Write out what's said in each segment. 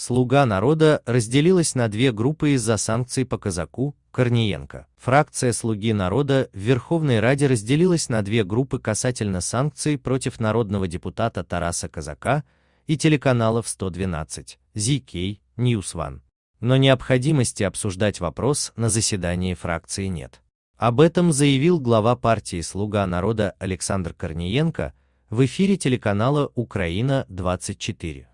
«Слуга народа» разделилась на две группы из-за санкций по казаку, Корниенко. Фракция «Слуги народа» в Верховной Раде разделилась на две группы касательно санкций против народного депутата Тараса Казака и телеканалов 112, ZK, Ньюсван. Но необходимости обсуждать вопрос на заседании фракции нет. Об этом заявил глава партии «Слуга народа» Александр Корниенко в эфире телеканала «Украина-24».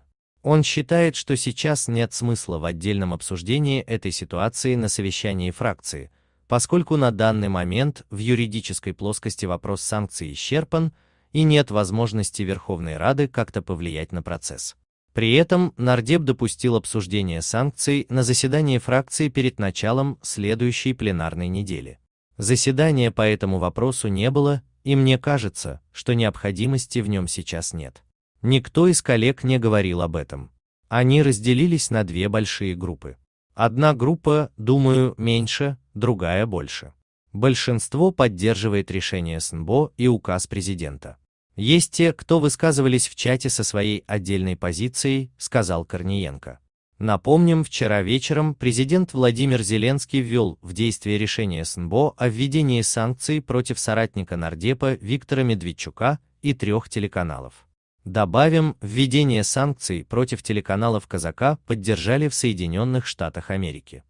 Он считает, что сейчас нет смысла в отдельном обсуждении этой ситуации на совещании фракции, поскольку на данный момент в юридической плоскости вопрос санкций исчерпан и нет возможности Верховной Рады как-то повлиять на процесс. При этом Нардеп допустил обсуждение санкций на заседании фракции перед началом следующей пленарной недели. Заседания по этому вопросу не было, и мне кажется, что необходимости в нем сейчас нет. Никто из коллег не говорил об этом. Они разделились на две большие группы. Одна группа, думаю, меньше, другая больше. Большинство поддерживает решение СНБО и указ президента. Есть те, кто высказывались в чате со своей отдельной позицией, сказал Корниенко. Напомним, вчера вечером президент Владимир Зеленский ввел в действие решение СНБО о введении санкций против соратника Нардепа Виктора Медведчука и трех телеканалов. Добавим, введение санкций против телеканалов Казака поддержали в Соединенных Штатах Америки.